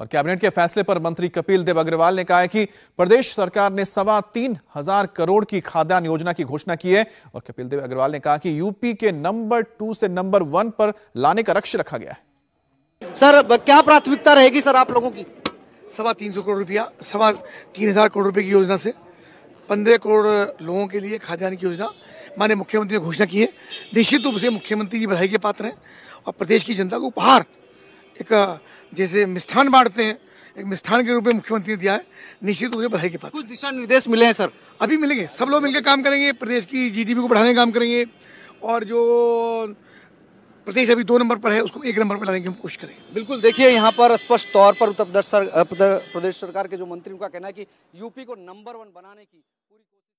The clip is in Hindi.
और कैबिनेट के फैसले पर मंत्री कपिल देव अग्रवाल ने कहा है कि प्रदेश सरकार ने सवा तीन हजार करोड़ की खाद्यान्न योजना की घोषणा की है और कपिल देव अग्रवाल ने कहा कि यूपी के नंबर टू से नंबर वन पर लाने का लक्ष्य रखा गया है सर क्या प्राथमिकता रहेगी सर आप लोगों की सवा तीन सौ करोड़ रुपया सवा तीन हजार करोड़ रुपए की योजना से पंद्रह करोड़ लोगों के लिए खाद्यान्न की योजना माननीय मुख्यमंत्री ने घोषणा की है निश्चित रूप से मुख्यमंत्री जी बधाई के पात्र हैं और प्रदेश की जनता को उपहार एक जैसे मिष्ठान बांटते हैं एक मिष्ठान के रूप में मुख्यमंत्री ने दिया है निश्चित रूप से बधाई के पास कुछ दिशा निर्देश मिले हैं सर अभी मिलेंगे सब लोग मिलकर काम करेंगे प्रदेश की जीडीपी को बढ़ाने का काम करेंगे और जो प्रदेश अभी दो नंबर पर है उसको एक नंबर पर लाने की हम कोशिश करें बिल्कुल देखिए यहाँ पर स्पष्ट तौर पर उत्तर प्रदेश सरकार के जो मंत्री उनका कहना है कि यूपी को नंबर वन बनाने की पूरी कोशिश